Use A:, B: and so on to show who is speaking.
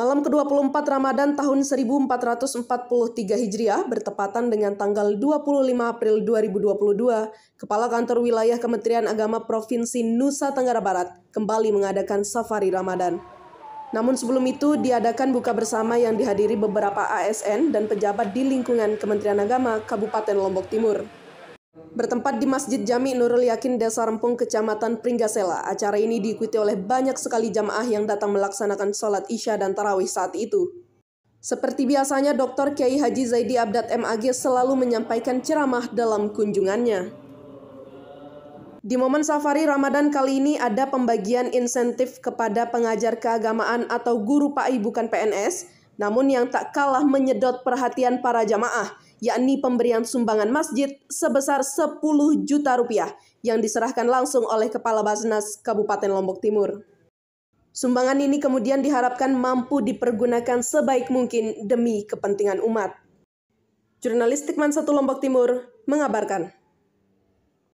A: Malam ke-24 Ramadan tahun 1443 Hijriah bertepatan dengan tanggal 25 April 2022, Kepala Kantor Wilayah Kementerian Agama Provinsi Nusa Tenggara Barat kembali mengadakan safari Ramadan. Namun sebelum itu diadakan buka bersama yang dihadiri beberapa ASN dan pejabat di lingkungan Kementerian Agama Kabupaten Lombok Timur. Bertempat di Masjid Jami Nurul Yakin Desa Rempung, Kecamatan Pringgasela, acara ini diikuti oleh banyak sekali jamaah yang datang melaksanakan sholat isya dan tarawih saat itu. Seperti biasanya, Dr. Kiai Haji Zaidi Abdat MAG selalu menyampaikan ceramah dalam kunjungannya. Di momen safari Ramadan kali ini ada pembagian insentif kepada pengajar keagamaan atau guru PAI bukan PNS, namun yang tak kalah menyedot perhatian para jamaah – yakni pemberian sumbangan masjid sebesar 10 juta rupiah yang diserahkan langsung oleh Kepala Basnas Kabupaten Lombok Timur. Sumbangan ini kemudian diharapkan mampu dipergunakan sebaik mungkin demi kepentingan umat. Jurnalistik Man Satu Lombok Timur mengabarkan.